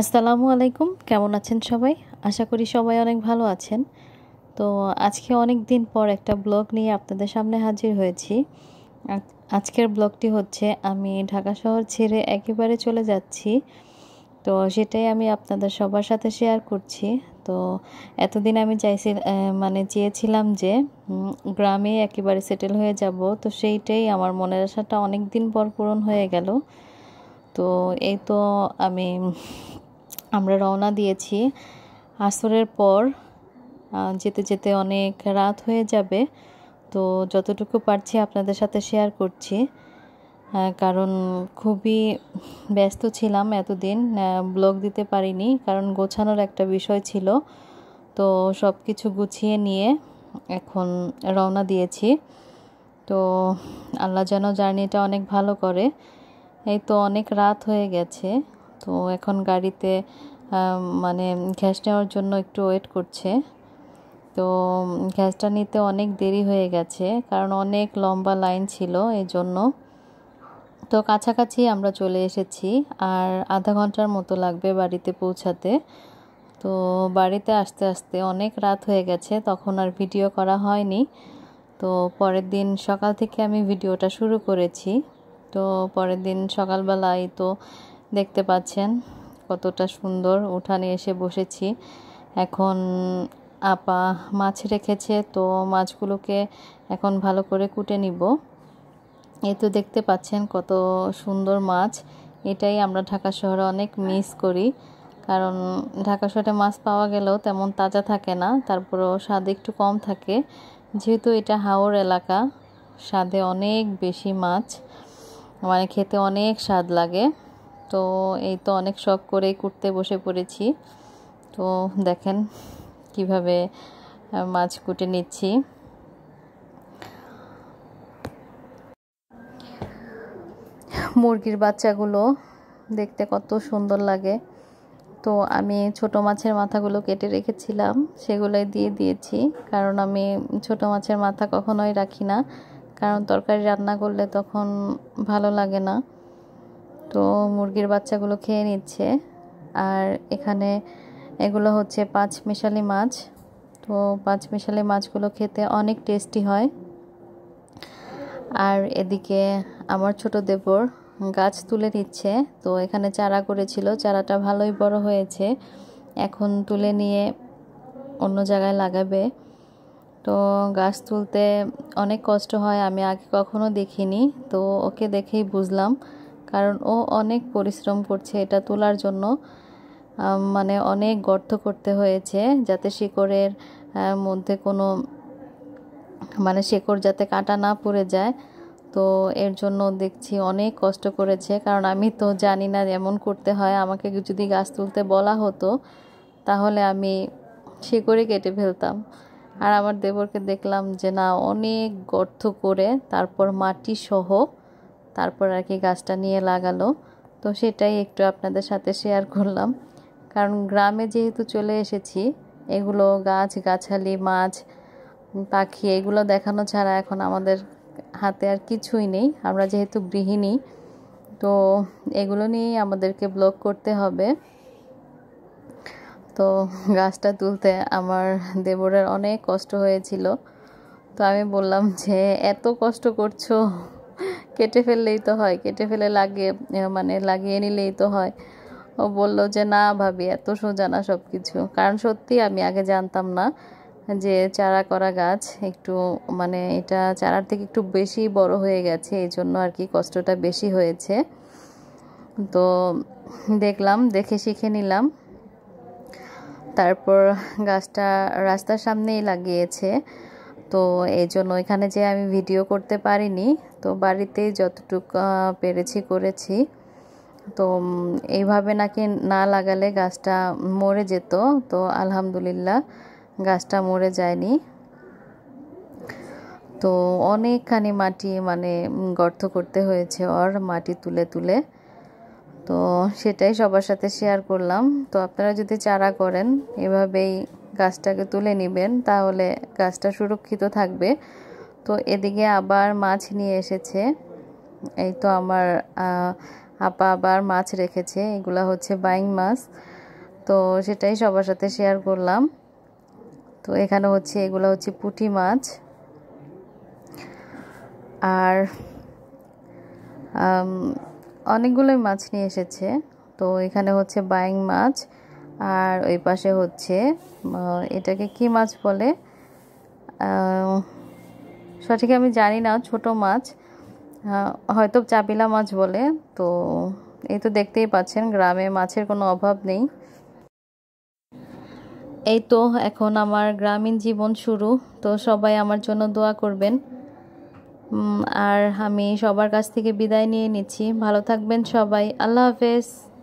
আসসালামু আলাইকুম কেমন আছেন সবাই আশা করি সবাই অনেক ভালো আছেন তো আজকে অনেক দিন পর একটা ব্লগ নিয়ে আপনাদের সামনে হাজির হয়েছি আজকের ব্লগটি হচ্ছে আমি ঢাকা শহর ছেড়ে একেবারে চলে যাচ্ছি তো সেটাই আমি আপনাদের সবার সাথে শেয়ার করছি তো এতদিন আমি চাইছি মানে চেয়েছিলাম যে গ্রামে একেবারে সেটেল হয়ে যাব তো সেইটাই আমার মনের আশাটা অনেক দিন পর পূরণ হয়ে গেল তো এই তো আমি আমরা রওনা দিয়েছি আসরের পর যেতে যেতে অনেক রাত হয়ে যাবে তো যতটুকু পারছি আপনাদের সাথে শেয়ার করছি কারণ খুবই ব্যস্ত ছিলাম এতদিন ব্লগ দিতে পারিনি কারণ গোছানোর একটা বিষয় ছিল তো সব কিছু গুছিয়ে নিয়ে এখন রওনা দিয়েছি তো আল্লাহ যেন জার্নিটা অনেক ভালো করে এই তো অনেক রাত হয়ে গেছে তো এখন গাড়িতে মানে গ্যাস নেওয়ার জন্য একটু ওয়েট করছে তো গ্যাসটা নিতে অনেক দেরি হয়ে গেছে কারণ অনেক লম্বা লাইন ছিল এই জন্য তো কাছাকাছি আমরা চলে এসেছি আর আধা ঘন্টার মতো লাগবে বাড়িতে পৌঁছাতে তো বাড়িতে আসতে আসতে অনেক রাত হয়ে গেছে তখন আর ভিডিও করা হয়নি তো পরের দিন সকাল থেকে আমি ভিডিওটা শুরু করেছি তো পরের দিন সকালবেলায় তো দেখতে পাচ্ছেন কতটা সুন্দর উঠানে এসে বসেছি এখন আপা মাছ রেখেছে তো মাছগুলোকে এখন ভালো করে কুটে নিব এ তো দেখতে পাচ্ছেন কত সুন্দর মাছ এটাই আমরা ঢাকা শহরে অনেক মিস করি কারণ ঢাকা শহরে মাছ পাওয়া গেলেও তেমন তাজা থাকে না তারপরেও স্বাদ একটু কম থাকে যেহেতু এটা হাওর এলাকা স্বাদে অনেক বেশি মাছ মানে খেতে অনেক স্বাদ লাগে তো এই তো অনেক শখ করে কুটতে বসে পড়েছি তো দেখেন কিভাবে মাছ কুটে নিচ্ছি মুরগির বাচ্চাগুলো দেখতে কত সুন্দর লাগে তো আমি ছোট মাছের মাথাগুলো কেটে রেখেছিলাম সেগুলোই দিয়ে দিয়েছি কারণ আমি ছোট মাছের মাথা কখনোই রাখি না কারণ তরকারি রান্না করলে তখন ভালো লাগে না তো মুরগির বাচ্চাগুলো খেয়ে নিচ্ছে আর এখানে এগুলো হচ্ছে পাঁচ মেশালি মাছ তো পাঁচ মেশালি মাছগুলো খেতে অনেক টেস্টি হয় আর এদিকে আমার ছোট দেবর গাছ তুলে নিচ্ছে তো এখানে চারা করেছিল চারাটা ভালোই বড় হয়েছে এখন তুলে নিয়ে অন্য জায়গায় লাগাবে তো গাছ তুলতে অনেক কষ্ট হয় আমি আগে কখনো দেখিনি তো ওকে দেখেই বুঝলাম কারণ ও অনেক পরিশ্রম করছে এটা তোলার জন্য মানে অনেক গর্ত করতে হয়েছে যাতে শিকড়ের মধ্যে কোনো মানে শেকড় যাতে কাটা না পড়ে যায় তো এর জন্য দেখছি অনেক কষ্ট করেছে কারণ আমি তো জানি না এমন করতে হয় আমাকে যদি গাছ তুলতে বলা হতো তাহলে আমি শেকড়ে কেটে ফেলতাম আর আমার দেবরকে দেখলাম যে না অনেক গর্ত করে তারপর মাটি সহ তারপর আর কি গাছটা নিয়ে লাগালো তো সেটাই একটু আপনাদের সাথে শেয়ার করলাম কারণ গ্রামে যেহেতু চলে এসেছি এগুলো গাছ গাছালি মাছ পাখি এগুলো দেখানো ছাড়া এখন আমাদের হাতে আর কিছুই নেই আমরা যেহেতু গৃহিণী তো এগুলো নিয়েই আমাদেরকে ব্লক করতে হবে তো গাছটা তুলতে আমার দেবরের অনেক কষ্ট হয়েছিল তো আমি বললাম যে এত কষ্ট করছো কেটে ফেললেই তো হয় কেটে ফেলে লাগিয়ে মানে লাগিয়ে নিলেই তো হয় ও বলল যে না ভাবি এত সোজা না সব কিছু কারণ সত্যি আমি আগে জানতাম না যে চারা করা গাছ একটু মানে এটা চারার থেকে একটু বেশি বড় হয়ে গেছে এই জন্য আর কি কষ্টটা বেশি হয়েছে তো দেখলাম দেখে শিখে নিলাম তারপর গাছটা রাস্তার সামনেই লাগিয়েছে তো এই জন্য ওইখানে যে আমি ভিডিও করতে পারিনি তো বাড়িতে যতটুকু পেরেছি করেছি তো এইভাবে নাকি না লাগালে গাছটা মরে যেত তো আলহামদুলিল্লাহ গাছটা মরে যায়নি তো অনেকখানি মাটি মানে গর্ত করতে হয়েছে ওর মাটি তুলে তুলে তো সেটাই সবার সাথে শেয়ার করলাম তো আপনারা যদি চারা করেন এভাবেই গাছটাকে তুলে নেবেন তাহলে গাছটা সুরক্ষিত থাকবে তো এদিকে আবার মাছ নিয়ে এসেছে এই তো আমার আপা আবার মাছ রেখেছে এগুলা হচ্ছে বাইং মাছ তো সেটাই সবার সাথে শেয়ার করলাম তো এখানে হচ্ছে এগুলো হচ্ছে পুঁটি মাছ আর অনেকগুলোই মাছ নিয়ে এসেছে তো এখানে হচ্ছে বাইং মাছ আর ওই পাশে হচ্ছে এটাকে কি মাছ বলে সঠিক আমি জানি না ছোট মাছ হয়তো চাপিলা মাছ বলে তো এই তো দেখতেই পাচ্ছেন গ্রামে মাছের কোনো অভাব নেই এই তো এখন আমার গ্রামীণ জীবন শুরু তো সবাই আমার জন্য দোয়া করবেন আর আমি সবার কাছ থেকে বিদায় নিয়ে নিচ্ছি ভালো থাকবেন সবাই আল্লাহ হাফেজ